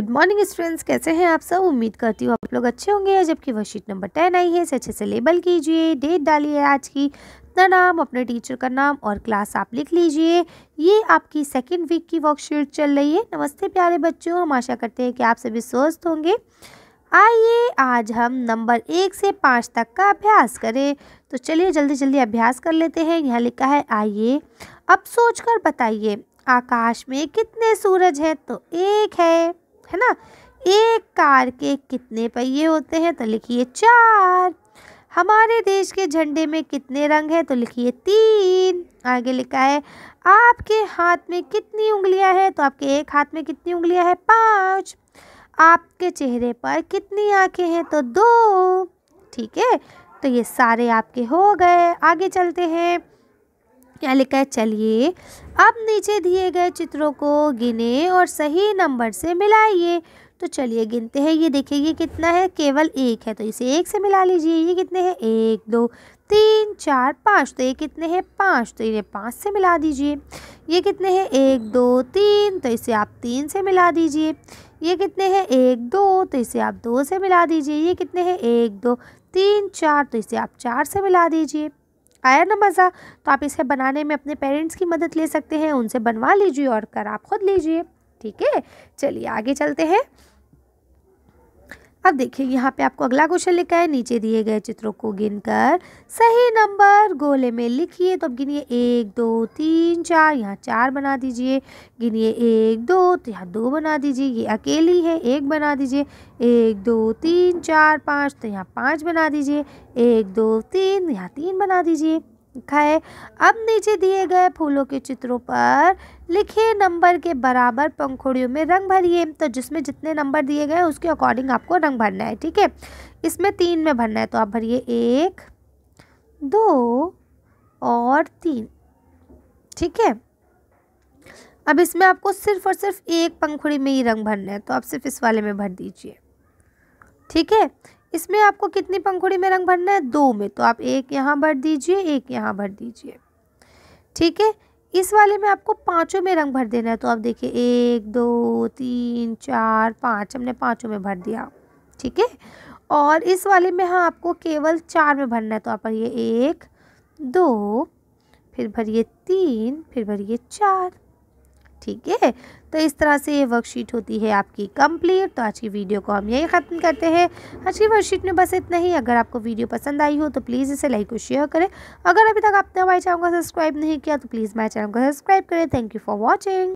good morning students कैसे हैं आप सब उम्मीद करती हूँ आप लोग अच्छे होंगे जबकि वह शीट नंबर टेन आई है इसे अच्छे से लेबल कीजिए डेट डालिए आज की अपना नाम अपने टीचर का नाम और क्लास आप लिख लीजिए ये आपकी सेकेंड वीक की वर्कशीट चल रही है नमस्ते प्यारे बच्चों हम आशा करते हैं कि आप सभी स्वस्थ होंगे आइए आज हम नंबर एक से पाँच तक का अभ्यास करें तो चलिए जल्दी जल्दी अभ्यास कर लेते हैं यहाँ लिखा है आइए अब सोच कर बताइए आकाश में कितने सूरज हैं तो एक है है ना एक कार के कितने पहिए होते हैं तो लिखिए चार हमारे देश के झंडे में कितने रंग हैं तो लिखिए तीन आगे लिखा है आपके हाथ में कितनी उंगलियां हैं तो आपके एक हाथ में कितनी उंगलियां हैं पाँच आपके चेहरे पर कितनी आंखें हैं तो दो ठीक है तो ये सारे आपके हो गए आगे चलते हैं क्या लिखा है चलिए अब नीचे दिए गए चित्रों को गिने और सही नंबर से मिलाइए तो चलिए गिनते हैं ये देखिए ये कितना है केवल एक है तो इसे एक से मिला लीजिए ये कितने हैं एक दो तीन चार पाँच तो ये कितने हैं पाँच तो इन्हें पाँच से मिला दीजिए ये कितने हैं एक दो तीन तो इसे आप तीन से मिला दीजिए ये कितने हैं एक दो तो इसे आप दो से मिला दीजिए ये कितने हैं एक दो तीन चार तो इसे आप चार से मिला दीजिए आया ना मज़ा तो आप इसे बनाने में अपने पेरेंट्स की मदद ले सकते हैं उनसे बनवा लीजिए और कर आप खुद लीजिए ठीक है चलिए आगे चलते हैं अब देखिए यहाँ पे आपको अगला क्वेश्चन लिखा है नीचे दिए गए चित्रों को गिनकर सही नंबर गोले में लिखिए तो अब गिनिए एक दो तीन चार यहाँ चार बना दीजिए गिनिए एक दो तो यहाँ दो बना दीजिए ये अकेली है एक बना दीजिए एक दो तीन चार पाँच तो यहाँ पाँच बना दीजिए एक दो तीन यहाँ तीन बना दीजिए लिखा है अब नीचे दिए गए फूलों के चित्रों पर लिखे नंबर के बराबर पंखुड़ियों में रंग भरिए तो जिसमें जितने नंबर दिए गए उसके अकॉर्डिंग आपको रंग भरना है ठीक है इसमें तीन में भरना है तो आप भरिए एक दो और तीन ठीक है अब इसमें आपको सिर्फ और सिर्फ एक पंखुड़ी में ही रंग भरना है तो आप सिर्फ इस वाले में भर दीजिए ठीक है इसमें आपको कितनी पंखुड़ी में रंग भरना है दो में तो आप एक यहाँ भर दीजिए एक यहाँ भर दीजिए ठीक है इस वाले में आपको पाँचों में रंग भर देना है तो आप देखिए एक दो तीन चार पाँच हमने पाँचों में भर दिया ठीक है और इस वाले में हाँ आपको केवल चार में भरना है तो आप भरिए एक दो फिर भरिए तीन फिर भरिए चार ठीक है तो इस तरह से ये वर्कशीट होती है आपकी कंप्लीट तो आज की वीडियो को हम यही ख़त्म करते हैं आज की वर्कशीट में बस इतना ही अगर आपको वीडियो पसंद आई हो तो प्लीज़ इसे लाइक और शेयर करें अगर अभी तक आपने हमारे चैनल को सब्सक्राइब नहीं किया तो प्लीज़ हमारे चैनल को सब्सक्राइब करें थैंक यू फॉर वॉचिंग